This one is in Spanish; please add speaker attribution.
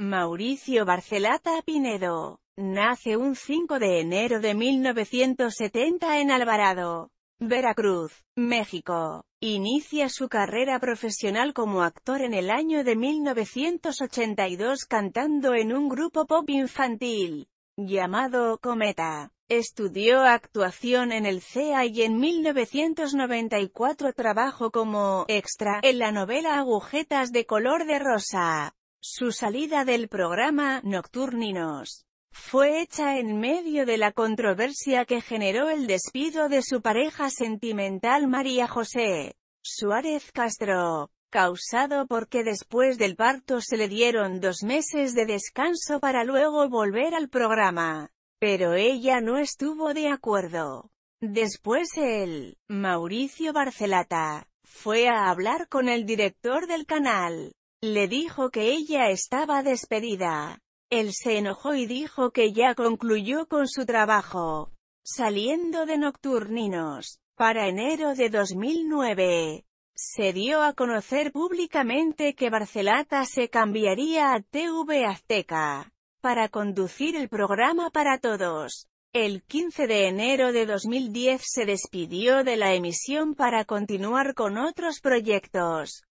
Speaker 1: Mauricio Barcelata Pinedo. Nace un 5 de enero de 1970 en Alvarado, Veracruz, México. Inicia su carrera profesional como actor en el año de 1982 cantando en un grupo pop infantil, llamado Cometa. Estudió actuación en el CEA y en 1994 trabajó como extra en la novela Agujetas de color de rosa. Su salida del programa Nocturninos fue hecha en medio de la controversia que generó el despido de su pareja sentimental María José Suárez Castro, causado porque después del parto se le dieron dos meses de descanso para luego volver al programa. Pero ella no estuvo de acuerdo. Después él, Mauricio Barcelata, fue a hablar con el director del canal, le dijo que ella estaba despedida. Él se enojó y dijo que ya concluyó con su trabajo, saliendo de Nocturninos. Para enero de 2009, se dio a conocer públicamente que Barcelata se cambiaría a TV Azteca, para conducir el programa para todos. El 15 de enero de 2010 se despidió de la emisión para continuar con otros proyectos.